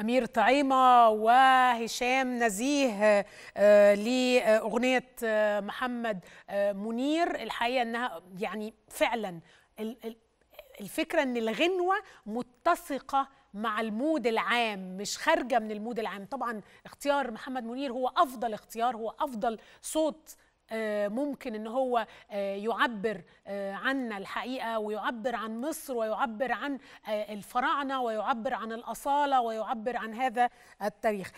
أمير طعيمة وهشام نزيه آه، لأغنية آه، محمد آه، منير الحقيقة أنها يعني فعلا الفكرة أن الغنوة متسقة مع المود العام مش خارجة من المود العام طبعا اختيار محمد منير هو أفضل اختيار هو أفضل صوت آه، ممكن ان هو آه، يعبر آه، عنا الحقيقه ويعبر عن مصر ويعبر عن الفراعنه ويعبر عن الاصاله ويعبر عن هذا التاريخ